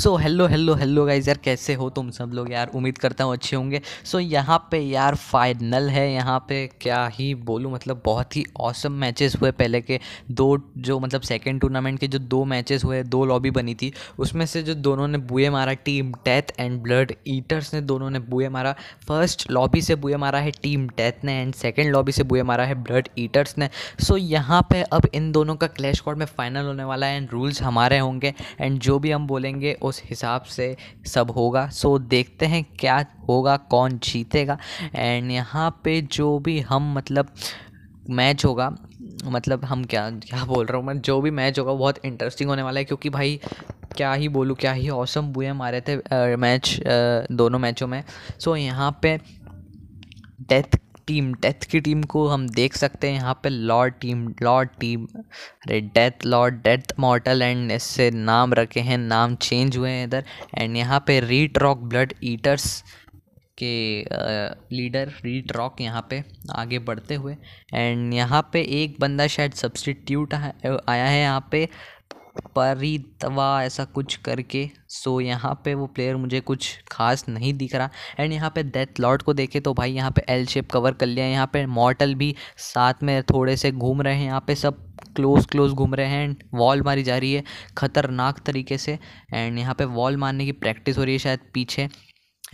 सो hello hello hello guys यार कैसे हो तुम सब लोग यार उम्मीद करता हूँ अच्छे होंगे सो so, यहाँ पे यार फाइनल है यहाँ पे क्या ही बोलूँ मतलब बहुत ही औसम मैचेस हुए पहले के दो जो मतलब सेकेंड टूर्नामेंट के जो दो मैचेस हुए दो लॉबी बनी थी उसमें से जो दोनों ने बुए मारा team Death and Blood Eaters ने दोनों ने बुए मारा फर्स्ट लॉबी से बुए मारा है टीम डेथ ने एंड सेकेंड लॉबी से बुए मारा है ब्लड ईटर्स ने सो so, यहाँ पर अब इन दोनों का क्लैश कॉर्ड में फाइनल होने वाला है एंड रूल्स हमारे होंगे एंड जो भी हम बोले बोलेंगे उस हिसाब से सब होगा सो देखते हैं क्या होगा कौन जीतेगा एंड यहाँ पे जो भी हम मतलब मैच होगा मतलब हम क्या क्या बोल रहा हूँ मैं जो भी मैच होगा बहुत इंटरेस्टिंग होने वाला है क्योंकि भाई क्या ही बोलूँ क्या ही औसम बुए मारे थे आ, मैच आ, दोनों मैचों में सो यहाँ पे डेथ टीम डेथ की टीम को हम देख सकते हैं यहाँ पे लॉर्ड टीम लॉर्ड टीम अरे Death Lord Death Mortal and इससे नाम रखे हैं नाम चेंज हुए हैं इधर एंड यहाँ पे रीट रॉक ब्लड ईटर्स के लीडर रीट रॉक यहाँ पे आगे बढ़ते हुए एंड यहाँ पे एक बंदा शायद सब्सटीट्यूट आया है यहाँ पे परितवा ऐसा कुछ करके सो यहाँ पे वो प्लेयर मुझे कुछ खास नहीं दिख रहा एंड यहाँ पे डेथ लॉर्ड को देखे तो भाई यहाँ पे एल शेप कवर कर लिया यहाँ पे मॉर्टल भी साथ में थोड़े से घूम रहे हैं यहाँ पे सब क्लोज क्लोज घूम रहे हैं एंड वॉल मारी जा रही है ख़तरनाक तरीके से एंड यहाँ पर वॉल मारने की प्रैक्टिस हो रही है शायद पीछे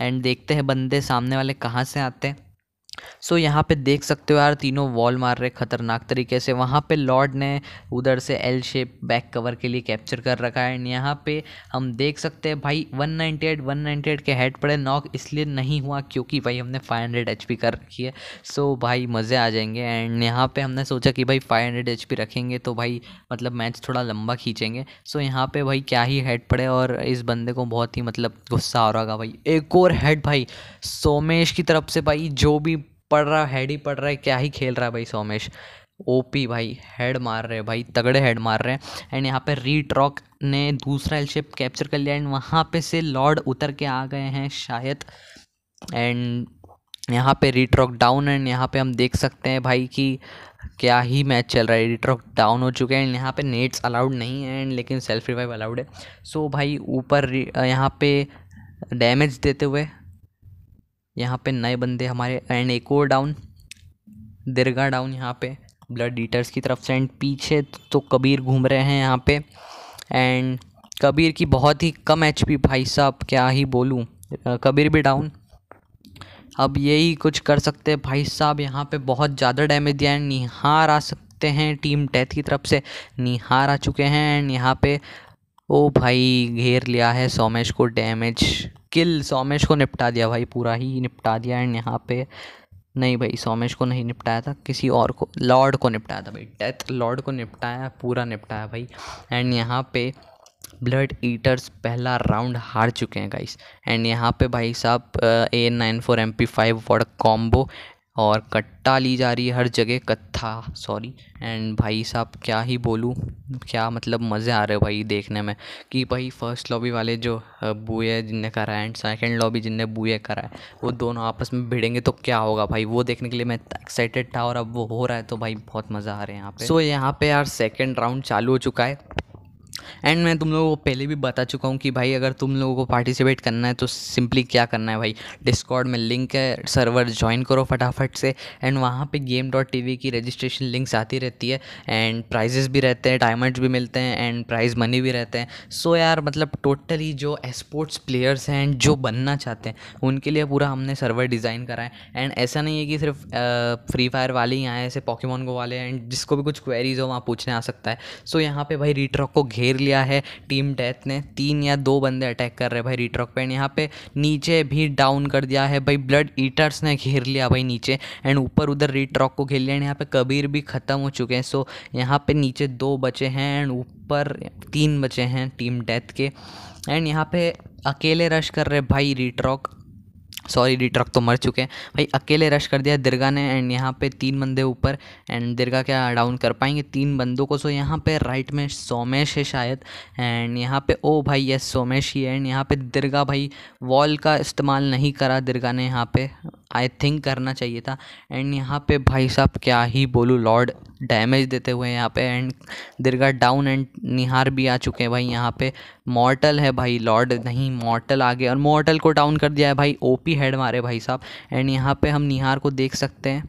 एंड देखते हैं बंदे सामने वाले कहाँ से आते हैं सो so, यहाँ पे देख सकते हो यार तीनों वॉल मार रहे ख़तरनाक तरीके से वहाँ पे लॉर्ड ने उधर से एल शेप बैक कवर के लिए कैप्चर कर रखा है एंड यहाँ पे हम देख सकते हैं भाई 198 198 के हेड पड़े नॉक इसलिए नहीं हुआ क्योंकि भाई हमने 500 हंड्रेड कर रखी है सो so, भाई मज़े आ जाएंगे एंड यहाँ पर हमने सोचा कि भाई फाइव हंड्रेड रखेंगे तो भाई मतलब मैच थोड़ा लंबा खींचेंगे सो so, यहाँ पर भाई क्या ही हेड पड़े और इस बंदे को बहुत ही मतलब गुस्सा आ रहा भाई एक और हेड भाई सोमेश की तरफ से भाई जो भी पढ़ रहा हैड ही पढ़ रहा है क्या ही खेल रहा है भाई सोमेश ओपी भाई हेड मार रहे हैं भाई तगड़े हेड मार रहे हैं एंड यहाँ पे रीट्रॉक ने दूसरा एल शेप कैप्चर कर लिया एंड वहाँ पे से लॉर्ड उतर के आ गए हैं शायद एंड यहाँ पे ट्रॉक डाउन एंड यहाँ पे हम देख सकते हैं भाई कि क्या ही मैच चल रहा है ट्रॉक डाउन हो चुके हैं एंड यहाँ पे नेट्स अलाउड नहीं है एंड लेकिन सेल्फ रिवाइव अलाउड है सो so भाई ऊपर यहाँ पे डैमेज देते हुए यहाँ पे नए बंदे हमारे एंड एक और डाउन दीर्घा डाउन यहाँ पे ब्लड ईटर्स की तरफ से एंड पीछे तो कबीर घूम रहे हैं यहाँ पे एंड कबीर की बहुत ही कम एच भाई साहब क्या ही बोलूँ कबीर भी डाउन अब यही कुछ कर सकते हैं भाई साहब यहाँ पे बहुत ज़्यादा डैमेज दिया है निहार आ सकते हैं टीम डेथ की तरफ से निहार आ चुके हैं एंड यहाँ पे ओ भाई घेर लिया है सोमेश को डैमेज किल सोमेश को निपटा दिया भाई पूरा ही निपटा दिया एंड यहाँ पे नहीं भाई सोमेश को नहीं निपटाया था किसी और को लॉर्ड को निपटाया था भाई डेथ लॉर्ड को निपटाया पूरा निपटाया भाई एंड यहाँ पे ब्लड ईटर्स पहला राउंड हार चुके हैं गाइस एंड यहाँ पे भाई साहब A nine four M P five word combo और कट्टा ली जा रही है हर जगह कत्था सॉरी एंड भाई साहब क्या ही बोलूँ क्या मतलब मज़े आ रहे हो भाई देखने में कि भाई फर्स्ट लॉबी वाले जो बुए जिनने करा है एंड सेकंड लॉबी जिनने बुए करा है वो दोनों आपस में भिड़ेंगे तो क्या होगा भाई वो देखने के लिए मैं इतना एक्साइटेड था और अब वो हो रहा है तो भाई बहुत मज़ा आ रहा है यहाँ पे सो so, यहाँ पे यार सेकेंड राउंड चालू हो चुका है एंड मैं तुम लोगों को पहले भी बता चुका हूँ कि भाई अगर तुम लोगों को पार्टिसिपेट करना है तो सिंपली क्या करना है भाई डिस्कॉर्ड में लिंक है सर्वर ज्वाइन करो फटाफट से एंड वहाँ पे गेम डॉट टी वी की रजिस्ट्रेशन लिंक्स आती रहती है एंड प्राइजेस भी रहते हैं डायमंड्स भी मिलते हैं एंड प्राइज मनी भी रहते हैं सो so यार मतलब टोटली जो स्पोर्ट्स प्लेयर्स हैं एंड जो बनना चाहते हैं उनके लिए पूरा हमने सर्वर डिज़ाइन करा है एंड ऐसा नहीं है कि सिर्फ फ्री फायर वाले ही आए ऐसे पॉकीमोन को वाले एंड जिसको भी कुछ क्वेरीज हो वहाँ पूछने आ सकता है सो so यहाँ पर भाई रीट्रॉक को घेर घेर लिया है टीम डेथ ने तीन या दो बंदे अटैक कर रहे हैं भाई रिट्रॉक पेन यहाँ पे नीचे भी डाउन कर दिया है भाई ब्लड ईटर्स ने घेर लिया भाई नीचे एंड ऊपर उधर रिट्रॉक को घेर लिया एंड यहाँ पे कबीर भी ख़त्म हो चुके हैं सो यहाँ पे नीचे दो बचे हैं एंड ऊपर तीन बचे हैं टीम डेथ के एंड यहाँ पे अकेले रश कर रहे भाई रिट्रॉक सॉरी डिट्रक तो मर चुके हैं भाई अकेले रश कर दिया दिरगा ने एंड यहाँ पे तीन बंदे ऊपर एंड दिरगा क्या डाउन कर पाएंगे तीन बंदों को सो यहाँ पे राइट में सोमेश है शायद एंड यहाँ पे ओ भाई यस सोमेश ही है एंड यहाँ पे दिरगा भाई वॉल का इस्तेमाल नहीं करा दिरगा ने यहाँ पे आई थिंक करना चाहिए था एंड यहाँ पे भाई साहब क्या ही बोलूँ लॉर्ड डैमेज देते हुए यहाँ पे एंड दीर्घा डाउन एंड निहार भी आ चुके हैं भाई यहाँ पे मॉर्टल है भाई लॉर्ड नहीं मॉर्टल आगे और मॉर्टल को डाउन कर दिया है भाई ओपी हेड मारे भाई साहब एंड यहाँ पे हम निहार को देख सकते हैं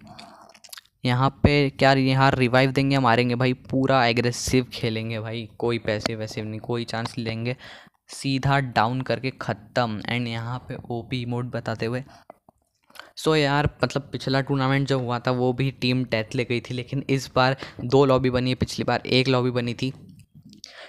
यहाँ पे क्या यहाँ रिवाइव देंगे मारेंगे भाई पूरा एग्रेसिव खेलेंगे भाई कोई पैसे वैसे नहीं कोई चांस लेंगे सीधा डाउन करके ख़त्म एंड यहाँ पे ओपी मोड बताते हुए सो so यार मतलब पिछला टूर्नामेंट जो हुआ था वो भी टीम डेथ ले गई थी लेकिन इस बार दो लॉबी बनी है पिछली बार एक लॉबी बनी थी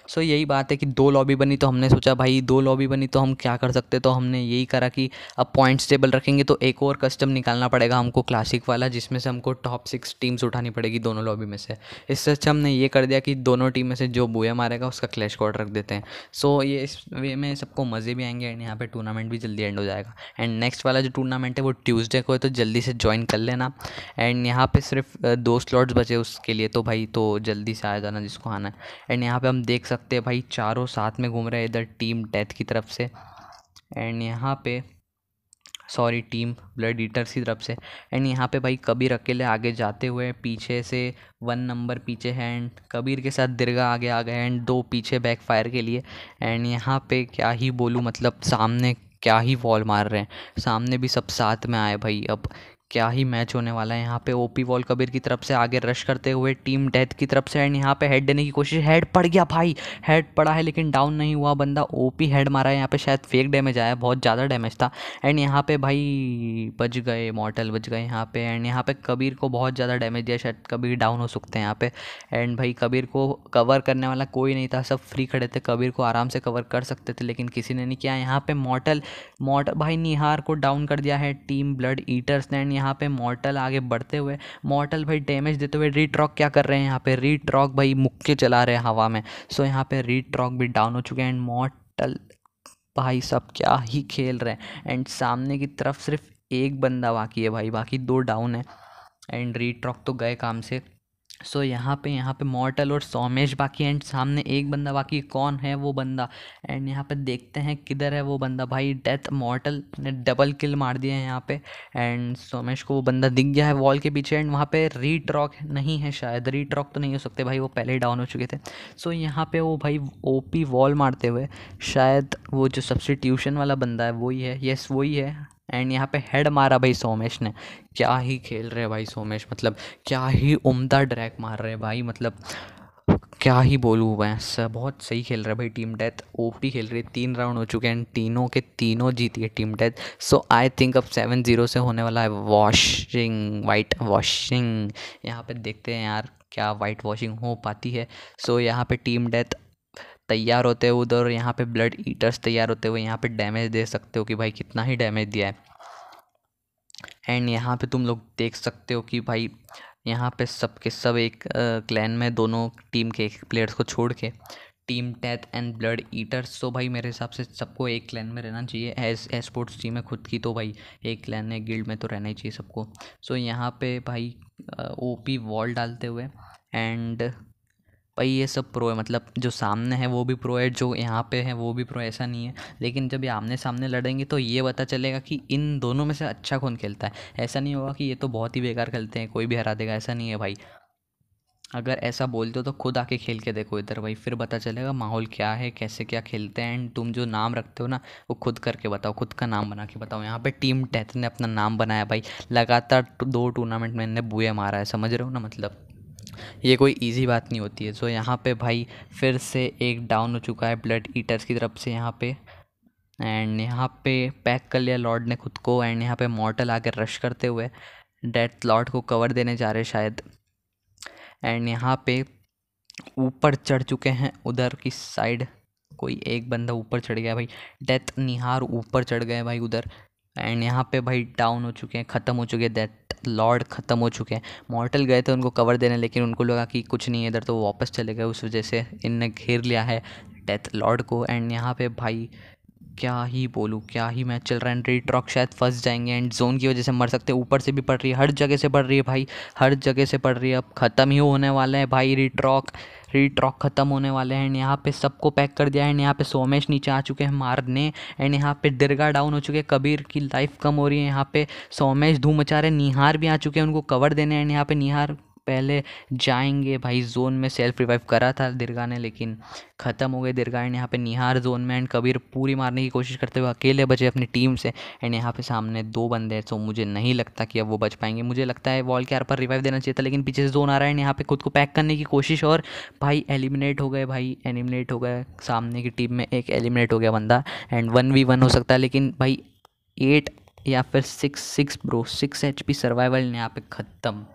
सो यही बात है कि दो लॉबी बनी तो हमने सोचा भाई दो लॉबी बनी तो हम क्या कर सकते तो हमने यही करा कि अब पॉइंट्स टेबल रखेंगे तो एक और कस्टम निकालना पड़ेगा हमको क्लासिक वाला जिसमें से हमको टॉप सिक्स टीम्स उठानी पड़ेगी दोनों लॉबी में से इससे अच्छा हमने ये कर दिया कि दोनों टीम में से जो बुया मारेगा उसका क्लैश कोड रख देते हैं सो ये इस वे में सबको मज़े भी आएंगे एंड यहाँ पर टूर्नामेंट भी जल्दी एंड हो जाएगा एंड नेक्स्ट वाला जो टूर्नामेंट है वो ट्यूज़डे को है तो जल्दी से ज्वाइन कर लेना एंड यहाँ पर सिर्फ दो स्लॉट्स बचे उसके लिए तो भाई तो जल्दी से आ जाना जिसको आना है एंड यहाँ पर हम देख सकते सकते हैं भाई चारों साथ में घूम रहे हैं इधर टीम डेथ की तरफ से एंड यहाँ पे सॉरी टीम ब्लड ईटर्स की तरफ से एंड यहाँ पे भाई कबीर अकेले आगे जाते हुए पीछे से वन नंबर पीछे है एंड कबीर के साथ दीर्घा आगे आ गए एंड दो पीछे बैक फायर के लिए एंड यहाँ पे क्या ही बोलूँ मतलब सामने क्या ही वॉल मार रहे हैं सामने भी सब साथ में आए भाई अब क्या ही मैच होने वाला है यहाँ पे ओपी वॉल कबीर की तरफ से आगे रश करते हुए टीम डेथ की तरफ से एंड यहाँ पे हेड देने की कोशिश हेड पड़ गया भाई हेड पड़ा है लेकिन डाउन नहीं हुआ बंदा ओपी हेड मारा है यहाँ पे शायद फेक डैमेज आया बहुत ज़्यादा डैमेज था एंड यहाँ पे भाई बच गए मॉटल बच गए यहाँ पे एंड यहाँ पे कबीर को बहुत ज़्यादा डैमेज दिया शायद कबीर डाउन हो सकते हैं यहाँ पे एंड भाई कबीर को कवर करने वाला कोई नहीं था सब फ्री खड़े थे कबीर को आराम से कवर कर सकते थे लेकिन किसी ने नहीं किया यहाँ पे मॉटल मॉटल भाई निहार को डाउन कर दिया है टीम ब्लड ईटर्स ने एंड यहाँ पे मॉर्टल आगे बढ़ते हुए मॉर्टल भाई डैमेज देते हुए रीट्रॉक क्या कर रहे हैं यहाँ पे रीट्रॉक भाई मुक्के चला रहे हैं हवा में सो so, यहाँ पे रीट्रॉक भी डाउन हो चुके हैं एंड मॉर्टल भाई सब क्या ही खेल रहे हैं एंड सामने की तरफ सिर्फ एक बंदा बाकी है भाई बाकी दो डाउन है एंड रीट्रॉक तो गए काम से सो so, यहाँ पे यहाँ पे मॉर्टल और सोमेश बाकी एंड सामने एक बंदा बाकी कौन है वो बंदा एंड यहाँ पे देखते हैं किधर है वो बंदा भाई डेथ मॉर्टल ने डबल किल मार दिया है यहाँ पे एंड सोमेश को वो बंदा दिख गया है वॉल के पीछे एंड वहाँ पे रीट्रॉक नहीं है शायद रीट्रॉक तो नहीं हो सकते भाई वो पहले ही डाउन हो चुके थे सो so, यहाँ पर वो भाई ओ वॉल मारते हुए शायद वो जो सब्सिट्यूशन वाला बंदा है वही है येस वही है एंड यहाँ पे हेड मारा भाई सोमेश ने क्या ही खेल रहे भाई सोमेश मतलब क्या ही उम्दा ड्रैक मार रहे भाई मतलब क्या ही बोलूँ मैं बहुत सही खेल रहा है भाई टीम डेथ ओपी खेल रही है तीन राउंड हो चुके हैं तीनों के तीनों जीती है team Death so I think अब सेवन ज़ीरो से होने वाला है वॉशिंग वाइट वॉशिंग यहाँ पे देखते हैं यार क्या वाइट वॉशिंग हो पाती है सो so, यहाँ पे टीम डेथ तैयार होते हुए उधर यहाँ पे ब्लड ईटर्स तैयार होते हुए यहाँ पे डैमेज दे सकते हो कि भाई कितना ही डैमेज दिया है एंड यहाँ पे तुम लोग देख सकते हो कि भाई यहाँ पे सब के सब एक क्लैन में दोनों टीम के एक प्लेयर्स को छोड़ के team Death and Blood Eaters तो भाई मेरे हिसाब से सबको एक क्लैन में रहना चाहिए एज ए स्पोर्ट्स टीम है खुद की तो भाई एक क्लैन है गिल्ड में तो रहना ही चाहिए सबको सो so, यहाँ पे भाई ओपी वॉल डालते हुए एंड भाई ये सब प्रो है मतलब जो सामने है वो भी प्रो है जो यहाँ पे है वो भी प्रो ऐसा नहीं है लेकिन जब ये आमने सामने लड़ेंगे तो ये पता चलेगा कि इन दोनों में से अच्छा कौन खेलता है ऐसा नहीं होगा कि ये तो बहुत ही बेकार खेलते हैं कोई भी हरा देगा ऐसा नहीं है भाई अगर ऐसा बोलते हो तो खुद आके खेल के देखो इधर भाई फिर पता चलेगा माहौल क्या है कैसे क्या खेलते हैं एंड तुम जो नाम रखते हो ना वो खुद करके बताओ खुद का नाम बना के बताओ यहाँ पे टीम डेथ ने अपना नाम बनाया भाई लगातार दो टूर्नामेंट में इन्हें बुए मारा है समझ रहे हो ना मतलब ये कोई ईजी बात नहीं होती है सो यहाँ पे भाई फिर से एक डाउन हो चुका है ब्लड ईटर्स की तरफ से यहाँ पे एंड यहाँ पे पैक कर लिया लॉर्ड ने खुद को एंड यहाँ पे मॉर्टल आकर रश करते हुए डेथ लॉर्ड को कवर देने जा रहे शायद एंड यहाँ पे ऊपर चढ़ चुके हैं उधर की साइड कोई एक बंदा ऊपर चढ़ गया भाई डेथ निहार ऊपर चढ़ गए भाई उधर एंड यहाँ पे भाई डाउन हो चुके हैं ख़त्म हो चुके हैं डेथ लॉर्ड ख़त्म हो चुके हैं मॉर्टल गए थे उनको कवर देने लेकिन उनको लगा कि कुछ नहीं है इधर तो वो वापस चले गए उस वजह से इनने घेर लिया है डेथ लॉर्ड को एंड यहाँ पे भाई क्या ही बोलूँ क्या ही मैच चल रहा है रेड ट्रॉक शायद फंस जाएंगे एंड जोन की वजह से मर सकते हैं ऊपर से भी पड़ रही है हर जगह से पड़ रही है भाई हर जगह से पड़ रही है अब ख़त्म ही होने वाला है भाई रेड री रॉक खत्म होने वाले हैं एंड यहाँ पे सबको पैक कर दिया है एंड यहाँ पे सोमेश नीचे आ चुके हैं मारने एंड यहाँ पे दिरगा डाउन हो चुके हैं कबीर की लाइफ कम हो रही है यहाँ पे सोमेश धूम मचा रहे निहार भी आ चुके हैं उनको कवर देने एंड यहाँ पे निहार पहले जाएंगे भाई जोन में सेल्फ रिवाइव करा था दिरगा ने लेकिन ख़त्म हो गए दिरगा एंड यहाँ पे निहार जोन में एंड कबीर पूरी मारने की कोशिश करते हुए अकेले बचे अपनी टीम से एंड यहाँ पे सामने दो बंदे हैं तो मुझे नहीं लगता कि अब वो बच पाएंगे मुझे लगता है वॉल के आर पर रिवाइव देना चाहिए था लेकिन पीछे से जोन आ रहा है एंड यहाँ पर खुद को पैक करने की कोशिश और भाई एलिमिनेट हो गए भाई एलिमिनेट हो गए सामने की टीम में एक एलिमिनेट हो गया बंदा एंड वन वी वन हो सकता है लेकिन भाई एट या फिर six six bro six H P survival यहाँ पे ख़त्म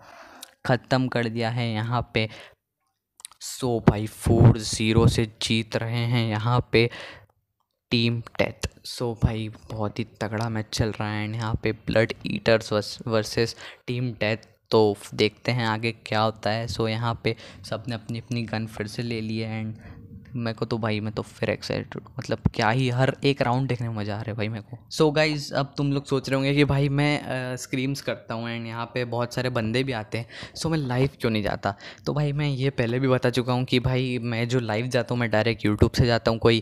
ख़त्म कर दिया है यहाँ पे सो भाई फोर ज़ीरो से जीत रहे हैं यहाँ पे टीम टेथ सो भाई बहुत ही तगड़ा मैच चल रहा है एंड यहाँ पे Blood Eaters versus team Death तो देखते हैं आगे क्या होता है सो यहाँ पे सब ने अपनी अपनी गन फिर से ले ली है एंड मेरे को तो भाई मैं तो फिर एक्साइटेड मतलब क्या ही हर एक राउंड देखने में मज़ा आ रहा है भाई मेरे को सो so गाइज अब तुम लोग सोच रहे होंगे कि भाई मैं स्क्रीम्स uh, करता हूँ एंड यहाँ पे बहुत सारे बंदे भी आते हैं सो so, मैं लाइव क्यों नहीं जाता तो भाई मैं ये पहले भी बता चुका हूँ कि भाई मैं जो लाइव जाता हूँ मैं डायरेक्ट यूट्यूब से जाता हूँ कोई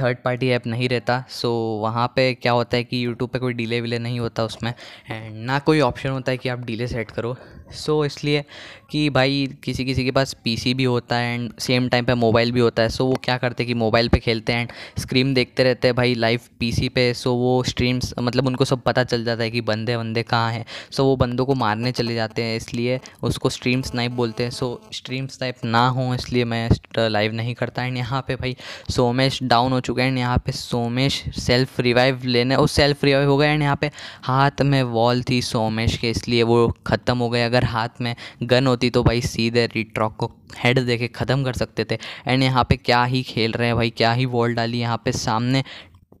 थर्ड पार्टी ऐप नहीं रहता सो वहाँ पे क्या होता है कि यूट्यूब पे कोई डिले विले नहीं होता उसमें एंड ना कोई ऑप्शन होता है कि आप डिले सेट करो सो so, इसलिए कि भाई किसी किसी के पास पीसी भी होता है एंड सेम टाइम पे मोबाइल भी होता है सो so, वो क्या करते हैं कि मोबाइल पे खेलते हैं एंड स्क्रीन देखते रहते हैं भाई लाइव पीसी पे सो so, वो स्ट्रीम्स मतलब उनको सब पता चल जाता है कि बंदे बंदे कहाँ हैं सो so, वो बंदों को मारने चले जाते हैं इसलिए उसको स्ट्रीम स्नाइप बोलते हैं सो स्ट्रीम स्नाइप ना हो इसलिए मैं लाइव नहीं करता एंड यहाँ पर भाई सो मैं डाउन हो चुका है एंड यहाँ पे सोमेश सेल्फ रिवाइव लेने वो सेल्फ रिवाइव हो गया एंड यहाँ पे हाथ में वॉल थी सोमेश के इसलिए वो ख़त्म हो गए अगर हाथ में गन होती तो भाई सीधे रिट्रॉक को हेड दे के ख़त्म कर सकते थे एंड यहाँ पे क्या ही खेल रहे हैं भाई क्या ही वॉल डाली यहाँ पे सामने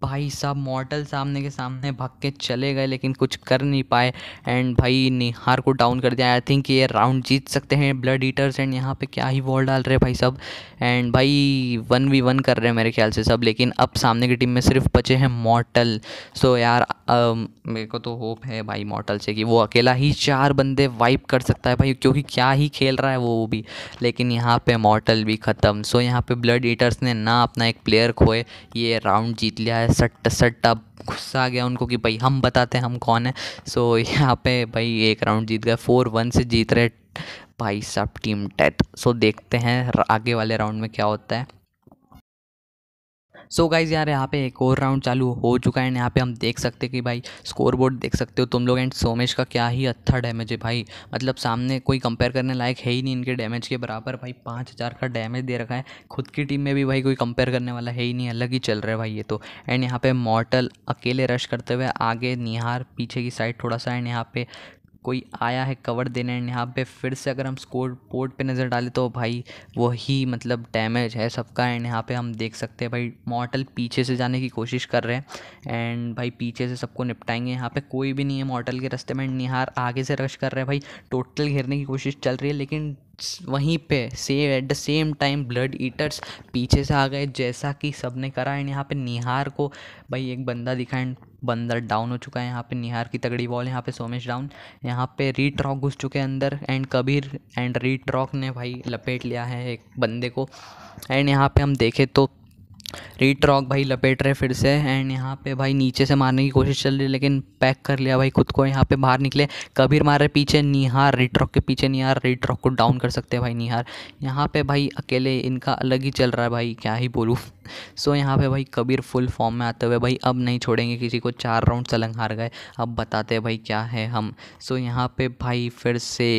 भाई साहब मॉडल सामने के सामने भाग के चले गए लेकिन कुछ कर नहीं पाए एंड भाई निहार को डाउन कर दिया आई थिंक ये राउंड जीत सकते हैं ब्लड ईटर्स एंड यहाँ पे क्या ही बॉल डाल रहे हैं भाई साहब एंड भाई वन वी वन कर रहे हैं मेरे ख्याल से सब लेकिन अब सामने की टीम में सिर्फ बचे हैं मॉटल सो यार आ, मेरे को तो होप है भाई मॉटल से कि वो अकेला ही चार बंदे वाइप कर सकता है भाई क्योंकि क्या ही खेल रहा है वो भी लेकिन यहाँ पर मॉटल भी ख़त्म सो यहाँ पर ब्लड ईटर्स ने ना अपना एक प्लेयर खोए ये राउंड जीत लिया है है सट अब गुस्सा आ गया उनको कि भाई हम बताते हैं हम कौन है सो यहाँ पे भाई एक राउंड जीत गए फोर वन से जीत रहे भाई साहब टीम टेथ सो देखते हैं आगे वाले राउंड में क्या होता है सो गाइज़ यार यहाँ पे एक और राउंड चालू हो चुका है एंड यहाँ पे हम देख सकते हैं कि भाई स्कोर बोर्ड देख सकते हो तुम लोग एंड सोमेश का क्या ही अच्छा डैमेज है भाई मतलब सामने कोई कंपेयर करने लायक है ही नहीं इनके डैमेज के बराबर भाई पाँच हज़ार का डैमेज दे रखा है खुद की टीम में भी भाई कोई कंपेयर करने वाला है ही नहीं अलग ही चल रहा है भाई ये तो एंड यहाँ पर मॉटल अकेले रश करते हुए आगे निहार पीछे की साइड थोड़ा सा एंड यहाँ पे कोई आया है कवर देने एंड यहाँ पे फिर से अगर हम स्कोर पोर्ट पे नज़र डालें तो भाई वही मतलब डैमेज है सबका एंड यहाँ पे हम देख सकते हैं भाई मॉटल पीछे से जाने की कोशिश कर रहे हैं एंड भाई पीछे से सबको निपटाएंगे यहाँ पे कोई भी नहीं है मॉटल के रस्ते में निहार आगे से रश कर रहे हैं भाई टोटल घेरने की कोशिश चल रही है लेकिन वहीं पे same at the same time Blood Eaters पीछे से आ गए जैसा कि सब ने करा एंड यहाँ पे निहार को भाई एक बंदा दिखा एंड बंदर डाउन हो चुका है यहाँ पे निहार की तगड़ी बॉल यहाँ पे सोमेश डाउन यहाँ पे रीट रॉक घुस चुके हैं अंदर and Kabir and Reet Rock ने भाई लपेट लिया है एक बंदे को एंड यहाँ पे हम देखें तो रेड रॉक भाई लपेट रहे फिर से एंड यहाँ पे भाई नीचे से मारने की कोशिश चल रही है लेकिन पैक कर लिया भाई खुद को यहाँ पे बाहर निकले कबीर मार रहे पीछे निहार रीट रॉक के पीछे निहार रेड रॉक को डाउन कर सकते हैं भाई निहार यहाँ पे भाई अकेले इनका अलग ही चल रहा है भाई क्या ही बोलूँ सो so, यहाँ पे भाई कबीर फुल फॉर्म में आते हुए भाई अब नहीं छोड़ेंगे किसी को चार राउंड सलंग हार गए अब बताते हैं भाई क्या है हम सो so, यहाँ पे भाई फिर से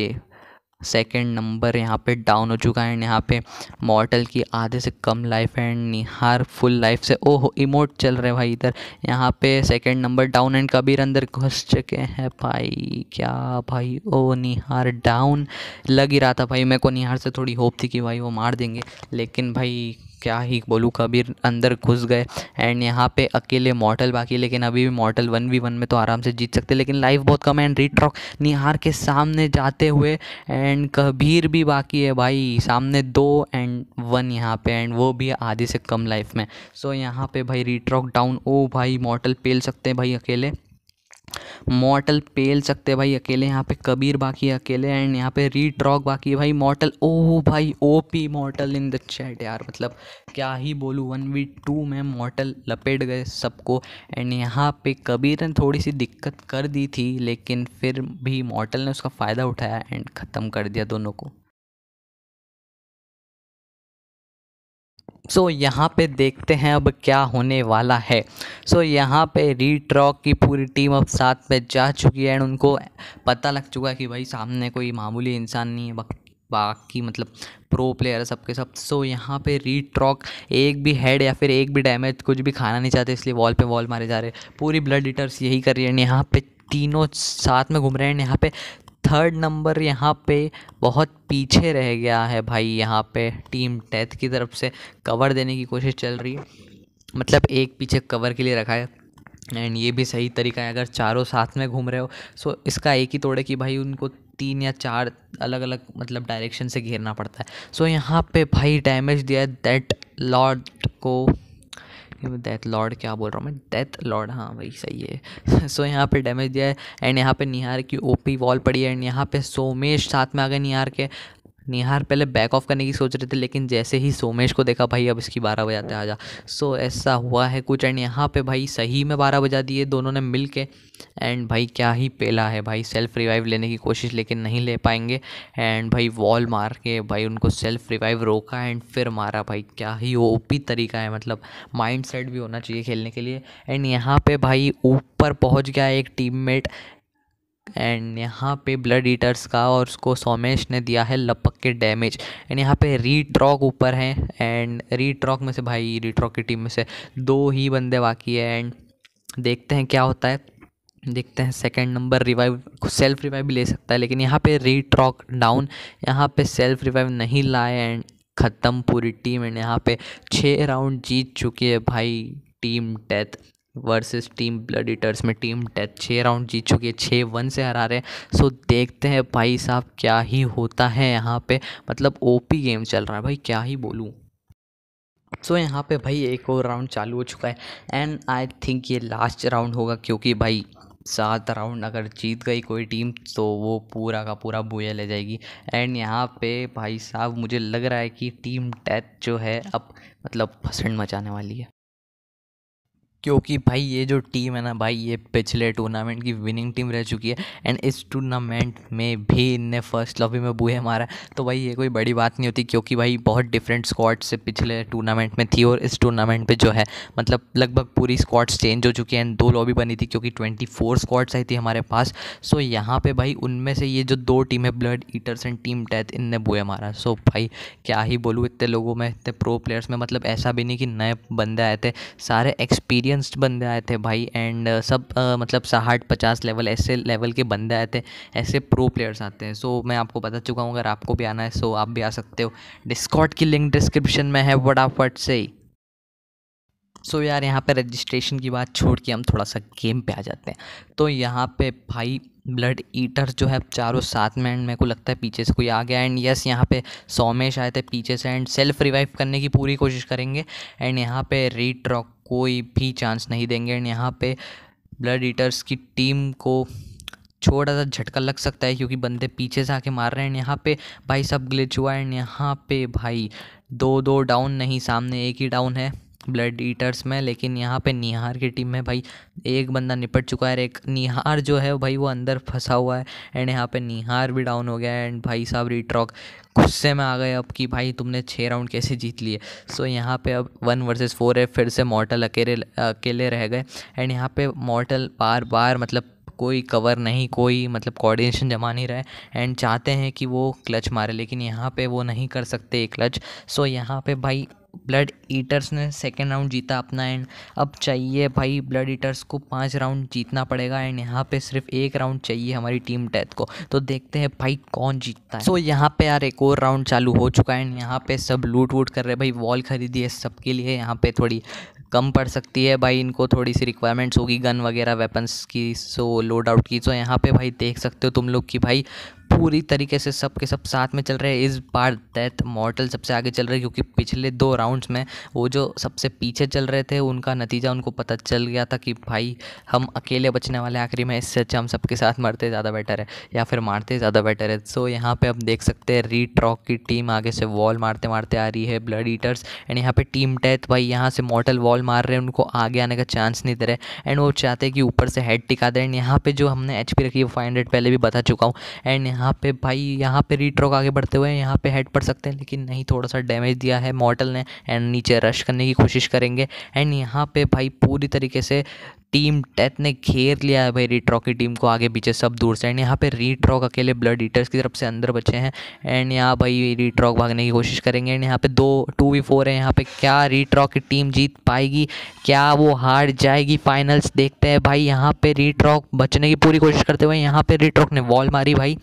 सेकंड नंबर यहाँ पे डाउन हो चुका है एंड यहाँ पे मॉर्टल की आधे से कम लाइफ है एंड निहार फुल लाइफ से ओहो इमोट चल रहे भाई इधर यहाँ पे second number down and Kabir अंदर घुस चुके हैं भाई क्या भाई ओ निहार डाउन लग ही रहा था भाई मेरे को निहार से थोड़ी होप थी कि भाई वो मार देंगे लेकिन भाई क्या ही बोलूँ कबीर अंदर घुस गए एंड यहाँ पे अकेले मॉडल बाकी लेकिन अभी भी मॉडल वन वी वन में तो आराम से जीत सकते लेकिन लाइफ बहुत कम है एंड रिट्रॉक निहार के सामने जाते हुए एंड कबीर भी बाकी है भाई सामने दो एंड वन यहाँ पे एंड वो भी आधे से कम लाइफ में सो so, यहाँ पे भाई रिट्रॉक डाउन ओ भाई मॉडल पेल सकते हैं भाई अकेले मॉटल पेल सकते भाई अकेले यहाँ पे कबीर बाकी है अकेले एंड यहाँ पे री रॉक बाकी है भाई मॉटल ओ भाई O P Mortal in the chat यार मतलब क्या ही बोलूँ वन वी टू में मॉटल लपेट गए सबको एंड यहाँ पे कबीर ने थोड़ी सी दिक्कत कर दी थी लेकिन फिर भी मॉटल ने उसका फ़ायदा उठाया एंड ख़त्म कर दिया दोनों को सो so, यहाँ पे देखते हैं अब क्या होने वाला है सो so, यहाँ पे रीट रॉक की पूरी टीम अब साथ में जा चुकी है एंड उनको पता लग चुका है कि भाई सामने कोई मामूली इंसान नहीं है बाकी मतलब प्रो प्लेयर सबके सब सो सब, so, यहाँ पे रीट्रॉक एक भी हेड या फिर एक भी डैमेज कुछ भी खाना नहीं चाहते इसलिए वॉल पे वॉल मारे जा रहे पूरी ब्लड ईटर्स यही कर रही है यहाँ पे तीनों साथ में घूम रहे हैं यहाँ पे थर्ड नंबर यहाँ पे बहुत पीछे रह गया है भाई यहाँ पे टीम टेथ की तरफ से कवर देने की कोशिश चल रही है मतलब एक पीछे कवर के लिए रखा है एंड ये भी सही तरीका है अगर चारों साथ में घूम रहे हो सो इसका एक ही तोड़े कि भाई उनको तीन या चार अलग अलग मतलब डायरेक्शन से घेरना पड़ता है सो यहाँ पे भाई डैमेज दिया है दैट लॉर्ड को डेथ लॉर्ड क्या बोल रहा हूँ मैं डेथ लॉर्ड हाँ वही सही है सो यहाँ पे डैमेज दिया है एंड यहाँ पे निहार की ओपी वॉल पड़ी है एंड यहाँ पे सोमेश साथ में आ गए निहार के निहार पहले बैक ऑफ करने की सोच रहे थे लेकिन जैसे ही सोमेश को देखा भाई अब इसकी बारह बजे आते आ जा सो ऐसा हुआ है कुछ एंड यहाँ पे भाई सही में बारह बजा दिए दोनों ने मिल के एंड भाई क्या ही पेला है भाई सेल्फ रिवाइव लेने की कोशिश लेकिन नहीं ले पाएंगे एंड भाई वॉल मार के भाई उनको सेल्फ रिवाइव रोका एंड फिर मारा भाई क्या ही ओ तरीका है मतलब माइंड सेट भी होना चाहिए खेलने के लिए एंड यहाँ पर भाई ऊपर पहुँच गया एक टीम एंड यहाँ पे ब्लड ईटर्स का और उसको सोमेश ने दिया है लपक के डैमेज एंड यहाँ पे रीट्रॉक ऊपर हैं एंड रीट्रॉक में से भाई रीट्रॉक की टीम में से दो ही बंदे बाकी है एंड देखते हैं क्या होता है देखते हैं second number revive self revive भी ले सकता है लेकिन यहाँ पे रीट्रॉक डाउन यहाँ पे सेल्फ रिवाइव नहीं लाए एंड ख़त्म पूरी टीम एंड यहाँ पे छः राउंड जीत चुकी है भाई team Death versus team Blood Eaters में टीम डेथ छः राउंड जीत चुकी है छः वन से हरा रहे हैं सो देखते हैं भाई साहब क्या ही होता है यहाँ पे मतलब ओपी गेम चल रहा है भाई क्या ही बोलूँ सो so, यहाँ पे भाई एक और राउंड चालू हो चुका है एंड आई थिंक ये लास्ट राउंड होगा क्योंकि भाई सात राउंड अगर जीत गई कोई टीम तो वो पूरा का पूरा बोया ले जाएगी एंड यहाँ पे भाई साहब मुझे लग रहा है कि टीम डेथ जो है अब मतलब फसंड मचाने वाली है क्योंकि भाई ये जो टीम है ना भाई ये पिछले टूर्नामेंट की विनिंग टीम रह चुकी है एंड इस टूर्नामेंट में भी इनने फर्स्ट लॉबी में बूहे मारा तो भाई ये कोई बड़ी बात नहीं होती क्योंकि भाई बहुत डिफरेंट स्क्वाड से पिछले टूर्नामेंट में थी और इस टूर्नामेंट पे जो है मतलब लगभग पूरी स्क्वाड्स चेंज हो चुकी हैं दो लॉबी बनी थी क्योंकि ट्वेंटी फोर स्क्वाड्स आई थी हमारे पास सो यहाँ पर भाई उनमें से ये जो दो टीम है Blood Eaters and team Death इनने बूहे मारा सो भाई क्या ही बोलूँ इतने लोगों में इतने प्रो प्लेयर्स में मतलब ऐसा भी नहीं कि नए बंदे आए थे सारे एक्सपीरियंस एक्सपीरियंस्ड बंदे आए थे भाई एंड uh, सब आ, uh, मतलब साठ पचास लेवल ऐसे लेवल के बंदे आए थे ऐसे प्रो प्लेयर्स आते हैं सो so, मैं आपको बता चुका हूँ अगर आपको भी आना है सो so, आप भी आ सकते हो डिस्कॉट की लिंक डिस्क्रिप्शन में है वडाफट से ही सो so, यार यहाँ पे रजिस्ट्रेशन की बात छोड़ के हम थोड़ा सा गेम पे आ जाते हैं तो यहाँ पे भाई ब्लड ईटर जो है चारों साथ में एंड मेरे को लगता है पीछे से कोई आ गया एंड यस यहाँ पे सोमेश आए थे पीछे से एंड सेल्फ रिवाइव करने की पूरी कोशिश करेंगे एंड यहाँ पे रेट रॉक कोई भी चांस नहीं देंगे एंड यहाँ पे ब्लड ईटर्स की टीम को छोटा सा झटका लग सकता है क्योंकि बंदे पीछे से आके मार रहे हैं यहाँ पे भाई सब ग्लिच हुआ है एंड यहाँ पे भाई दो दो डाउन नहीं सामने एक ही डाउन है ब्लड ईटर्स में लेकिन यहाँ पे निहार की टीम में भाई एक बंदा निपट चुका है एक निहार जो है भाई वो अंदर फंसा हुआ है एंड यहाँ पे निहार भी डाउन हो गया है एंड भाई साहब रिट्रॉक गुस्से में आ गए अब कि भाई तुमने छः राउंड कैसे जीत लिए सो यहाँ पे अब वन वर्सेस फोर है फिर से मॉर्टल अकेले अकेले रह गए एंड यहाँ पे मॉर्टल बार बार मतलब कोई कवर नहीं कोई मतलब कोऑर्डिनेशन जमा नहीं रहा है एंड चाहते हैं कि वो क्लच मारे लेकिन यहाँ पे वो नहीं कर सकते क्लच सो यहाँ पे भाई ब्लड ईटर्स ने सेकेंड राउंड जीता अपना एंड अब चाहिए भाई ब्लड ईटर्स को पाँच राउंड जीतना पड़ेगा एंड यहाँ पे सिर्फ एक राउंड चाहिए हमारी टीम डेथ को तो देखते हैं भाई कौन जीतता है सो so, यहाँ पे यार एक और राउंड चालू हो चुका है एंड यहाँ पे सब लूट वूट कर रहे भाई वॉल खरीदी है सबके लिए यहाँ पे थोड़ी कम पड़ सकती है भाई इनको थोड़ी सी रिक्वायरमेंट्स होगी गन वगैरह वेपन्स की सो लोड आउट की सो यहाँ पे भाई देख सकते हो तुम लोग कि भाई पूरी तरीके से सब के सब साथ में चल रहे हैं इस बार डेथ मॉर्टल सबसे आगे चल रहे हैं क्योंकि पिछले दो राउंड्स में वो जो सबसे पीछे चल रहे थे उनका नतीजा उनको पता चल गया था कि भाई हम अकेले बचने वाले आखिरी में इससे अच्छा हम सबके साथ मरते ज़्यादा बेटर है या फिर मारते ज़्यादा बेटर है सो यहाँ पर आप देख सकते हैं रीट रॉक की टीम आगे से वॉल मारते मारते आ रही है ब्लड ईटर्स एंड यहाँ पर टीम डेथ भाई यहाँ से मॉडल वॉल मार रहे हैं उनको आगे आने का चांस नहीं दे रहे एंड वो चाहते हैं कि ऊपर से हेड टिका दें एंड यहाँ पर जो हमने एच रखी है फाइव पहले भी बता चुका हूँ एंड यहाँ पे भाई यहाँ पे रीट्रोक आगे बढ़ते हुए यहाँ पे हेड पड़ सकते हैं लेकिन नहीं थोड़ा सा डैमेज दिया है मॉडल ने एंड नीचे रश करने की कोशिश करेंगे एंड यहाँ पे भाई पूरी तरीके से टीम टेथ ने घेर लिया है भाई रीट्रॉक की टीम को आगे पीछे सब दूर से एंड यहाँ पे रीट्रॉक अकेले ब्लड ईटर्स की तरफ से अंदर बचे हैं एंड यहाँ भाई रीट्रॉक भागने की कोशिश करेंगे एंड यहाँ पे दो टू वी फोर है यहाँ पे क्या रीट्रॉक की टीम जीत पाएगी क्या वो हार जाएगी फाइनल्स देखते हैं भाई यहाँ पे रीट्रॉक बचने की पूरी कोशिश करते हुए यहाँ पे रीट्रॉक ने वॉल मारी भाई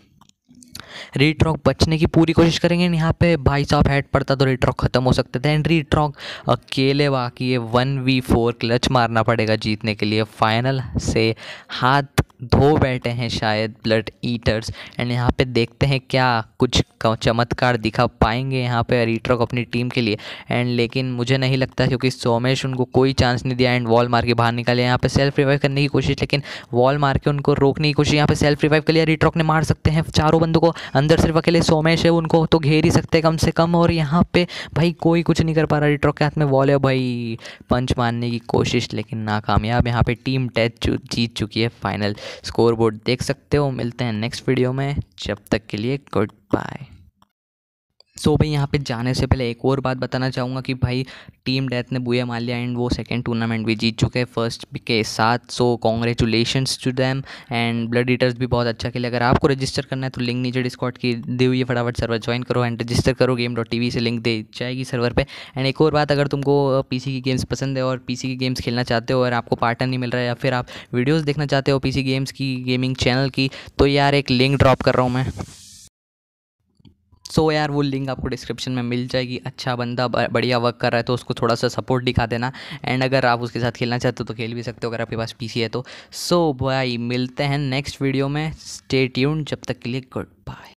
रीट बचने की पूरी कोशिश करेंगे एंड यहाँ पे भाई साहब हेड पड़ता तो रीट ख़त्म हो सकते थे एंड रीट्रॉक अकेले वाकई वन वी फोर क्लच मारना पड़ेगा जीतने के लिए फाइनल से हाथ धो बैठे हैं शायद ब्लड ईटर्स एंड यहाँ पे देखते हैं क्या कुछ चमत्कार दिखा पाएंगे यहाँ पे ईटर को अपनी टीम के लिए एंड लेकिन मुझे नहीं लगता क्योंकि सोमेश उनको कोई चांस नहीं दिया एंड वॉल मार के बाहर निकाले यहाँ पे सेल्फ रिवाइव करने की कोशिश लेकिन वॉल मार के उनको रोकने की कोशिश यहाँ पे सेल्फ रिवाइव के लिए रीट्रॉक ने मार सकते हैं चारों बंदों को अंदर सिर्फ अकेले सोमेश है उनको तो घेर ही सकते हैं कम से कम और यहाँ पर भाई कोई कुछ नहीं कर पा रहा रीट्रॉक के हाथ में वॉल है भाई पंच मारने की कोशिश लेकिन नाकामयाब यहाँ पर टीम टेस्ट जीत चुकी है फाइनल स्कोरबोर्ड देख सकते हो मिलते हैं नेक्स्ट वीडियो में जब तक के लिए गुड बाय सो भाई यहाँ पे जाने से पहले एक और बात बताना चाहूँगा कि भाई टीम डेथ ने बुया मार लिया एंड वो सेकेंड टूर्नामेंट भी जीत चुके हैं फर्स्ट के साथ so congratulation to them and Blood Eaters भी बहुत अच्छा खेले अगर आपको रजिस्टर करना है तो लिंक नीचे डिस्कॉट की दे हुई है फटाफट सर्वर ज्वाइन करो एंड रजिस्टर करो गेम डॉट टी से लिंक दे जाएगी सर्वर पर एंड एक और बात अगर तुमको पी की गेम्स पसंद है और पी की गेम्स खेलना चाहते हो और आपको पार्टनर नहीं मिल रहा है या फिर आप वीडियोज़ देखना चाहते हो पी गेम्स की गेमिंग चैनल की तो यार एक लिंक ड्रॉप कर रहा हूँ मैं सो so यार वो लिंक आपको डिस्क्रिप्शन में मिल जाएगी अच्छा बंदा बढ़िया वर्क कर रहा है तो उसको थोड़ा सा सपोर्ट दिखा देना एंड अगर आप उसके साथ खेलना चाहते हो तो खेल भी सकते हो अगर आपके पास पीसी है तो सो so, भाई मिलते हैं नेक्स्ट वीडियो में स्टे ट्यून जब तक के लिए गुड बाय